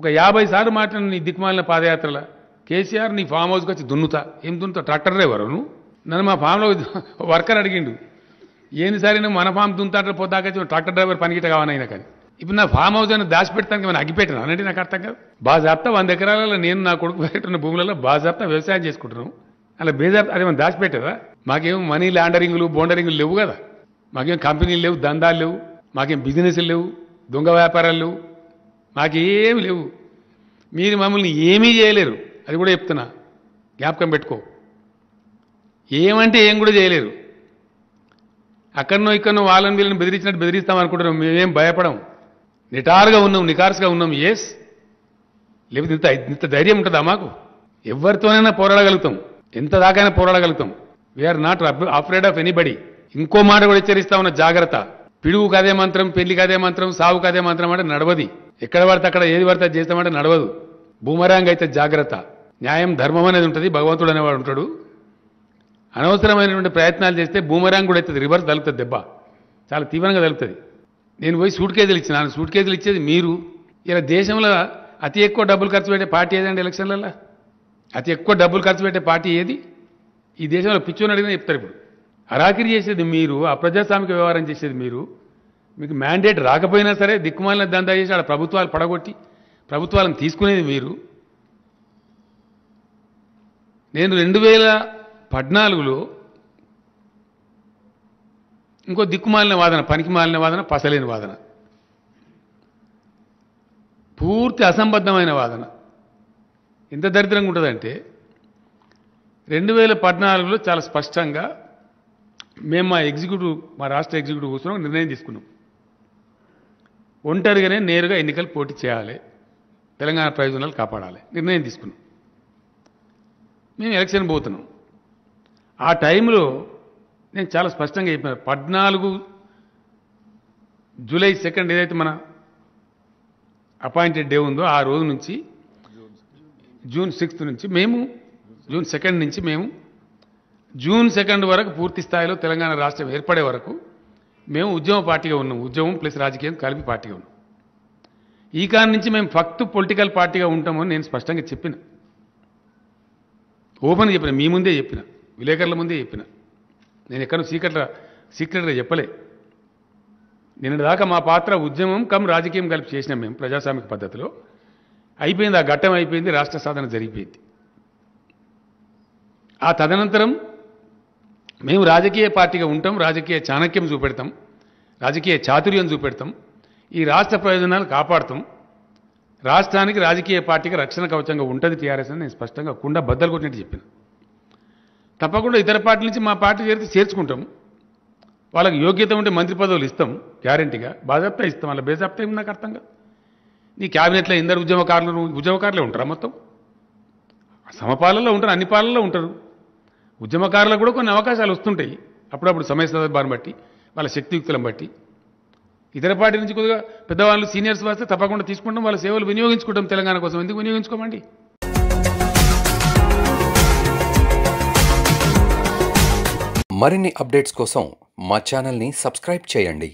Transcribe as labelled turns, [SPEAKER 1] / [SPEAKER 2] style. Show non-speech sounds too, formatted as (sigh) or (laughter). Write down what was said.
[SPEAKER 1] ఒక యాభై సార్లు మాట్లాడిన నీ దిక్కుమాలిన పాదయాత్రల కేసీఆర్ నీ ఫామ్ హౌస్కి వచ్చి దున్నుతా ఏం దున్నుతా ట్రాక్టర్ డ్రైవర్ నువ్వు నన్ను మా ఫామ్లో (laughs) వర్కర్ అడిగిండు ఏనిసారి నువ్వు మన ఫామ్ దున్నుతాట పోతాక ట్రాక్టర్ డ్రైవర్ పనికిట కావనైనా కానీ ఇప్పుడు నా ఫామ్ హౌస్ అని పెట్టడానికి మనం అగ్గిపెట్టాను అనంటే నాకు అర్థం కాదు బాజాప్తా వంద ఎకరాలలో నేను నా కొడుకు పెట్టిన భూములలో బాజాప్తా వ్యవసాయం చేసుకుంటున్నాం అలా బేజాప్తా అది మనం దాచిపెట్టదా మాకేం మనీ లాండరింగ్లు బోండరింగ్లు లేవు కదా మాకేం కంపెనీలు లేవు దందాలు లేవు మాకేం బిజినెస్లు లేవు దొంగ వ్యాపారాలు లేవు మాకేమి లేవు మీరు మమ్మల్ని ఏమీ చేయలేరు అది కూడా చెప్తున్నా జ్ఞాపకం పెట్టుకో ఏమంటే ఏం కూడా చేయలేరు అక్కడనో ఇక్కడనో వాళ్ళని వీళ్ళని బెదిరించినట్టు బెదిరిస్తాం అనుకుంటున్నాం మేమేం భయపడం నిటారుగా ఉన్నాం నికార్స్గా ఉన్నాం ఎస్ లేకపోతే ఇంత ఇంత ధైర్యం ఉంటుందా మాకు ఎవరితోనైనా పోరాడగలుగుతాం ఎంత దాకైనా పోరాడగలుగుతాం we're not afraid of anybody ఇంకో మాట కూడా హెచ్చరిస్తా ఉన్న జాగ్రత్త పిడుగు కదే మంత్రం పెళ్లి కదే మంత్రం సావు కదే మంత్రం అంటే నడవది ఎక్కడ పడితే అక్కడ ఏది పడితే చేస్తామంటే నడవదు భూమరాంగ్ అయితే జాగ్రత్త న్యాయం ధర్మం అనేది ఉంటుంది భగవంతుడు అనేవాడు ఉంటాడు అనవసరమైనటువంటి ప్రయత్నాలు చేస్తే భూమరాంగ్ కూడా అవుతుంది రివర్స్ తలుపుతుంది దెబ్బ చాలా తీవ్రంగా తలుపుతుంది నేను పోయి సూట్ కేజీలు ఇచ్చినాను సూట్ కేజీలు ఇచ్చేది మీరు ఇలా దేశంలో అతి ఎక్కువ డబ్బులు ఖర్చు పెట్టే పార్టీ ఏదండి ఎలక్షన్లలో అతి ఎక్కువ డబ్బులు ఖర్చు పెట్టే పార్టీ ఏది ఈ దేశంలో పిచ్చోని అడిగినా చెప్తారు ఇప్పుడు అరాకిరి చేసేది మీరు ఆ ప్రజాస్వామిక వ్యవహారం చేసేది మీరు మీకు మ్యాండేట్ రాకపోయినా సరే దిక్కుమాలిన దందా చేసి ఆడ ప్రభుత్వాలు పడగొట్టి ప్రభుత్వాలను తీసుకునేది మీరు నేను రెండు వేల పద్నాలుగులో ఇంకో దిక్కుమాలిన వాదన పనికి మాలిన వాదన పసలేని వాదన పూర్తి అసంబద్ధమైన వాదన ఎంత దరిద్రంగా ఉంటుందంటే రెండు వేల పద్నాలుగులో చాలా స్పష్టంగా మేము మా ఎగ్జిక్యూటివ్ మా రాష్ట్ర ఎగ్జిక్యూటివ్ కోసం నిర్ణయం తీసుకున్నాం ఒంటరిగానే నేరుగా ఎన్నికలు పోటీ చేయాలి తెలంగాణ ప్రయోజనాలు కాపాడాలి నిర్ణయం తీసుకున్నాం మేము ఎలక్షన్ పోతున్నాం ఆ టైంలో నేను చాలా స్పష్టంగా చెప్పాను పద్నాలుగు జూలై సెకండ్ ఏదైతే మన అపాయింటెడ్ డే ఉందో ఆ రోజు నుంచి జూన్ సిక్స్త్ నుంచి మేము జూన్ సెకండ్ నుంచి మేము జూన్ సెకండ్ వరకు పూర్తి స్థాయిలో తెలంగాణ రాష్ట్రం ఏర్పడే వరకు మేము ఉద్యమ పార్టీగా ఉన్నాం ఉద్యమం ప్లస్ రాజకీయం కలిపి పార్టీగా ఉన్నాం ఈ కాని నుంచి మేము ఫక్తు పొలిటికల్ పార్టీగా ఉంటామని నేను స్పష్టంగా చెప్పిన ఓపెన్ చెప్పిన మీ ముందే చెప్పిన విలేకరుల ముందే చెప్పిన నేను ఎక్కడ సీక్రెట్ సీక్రెట్గా చెప్పలే నిన్న దాకా మా పాత్ర ఉద్యమం కమ్ రాజకీయం కలిపి చేసినాం మేము ప్రజాస్వామిక పద్ధతిలో అయిపోయింది ఆ ఘట్టం అయిపోయింది రాష్ట్ర సాధన జరిగిపోయింది ఆ తదనంతరం మేము రాజకీయ పార్టీగా ఉంటాం రాజకీయ చాణక్యం చూపెడతాం రాజకీయ చాతుర్యం చూపెడతాం ఈ రాష్ట్ర ప్రయోజనాలు కాపాడుతాం రాష్ట్రానికి రాజకీయ పార్టీకి రక్షణ కవచంగా ఉంటుంది టీఆర్ఎస్ అని నేను స్పష్టంగా కుండా బద్దలు కొట్టినట్టు చెప్పాను తప్పకుండా ఇతర పార్టీ నుంచి మా పార్టీ చేరితే చేర్చుకుంటాం వాళ్ళకి యోగ్యత ఉంటే మంత్రి పదవులు ఇస్తాం గ్యారంటీగా బాజాప్తా ఇస్తాం అలా బేజాప్తా ఏమి నాకు అర్థం కాదు నీ క్యాబినెట్లో ఇందరు ఉద్యమకారులు ఉద్యమకారులే ఉంటారా మొత్తం సమపాలల్లో ఉంటారు అన్ని పాలల్లో ఉంటారు ఉద్యమకారులకు కూడా కొన్ని అవకాశాలు వస్తుంటాయి అప్పుడప్పుడు సమయ సందర్భాన్ని బట్టి వాళ్ళ శక్తియుక్తులను బట్టి ఇతర పార్టీ నుంచి కొద్దిగా పెద్దవాళ్ళు సీనియర్స్ వస్తే తప్పకుండా తీసుకుంటాం వాళ్ళ సేవలు వినియోగించుకుంటాం తెలంగాణ కోసం ఎందుకు వినియోగించుకోమండి మరిన్ని అప్డేట్స్ కోసం మా ఛానల్ని సబ్స్క్రైబ్ చేయండి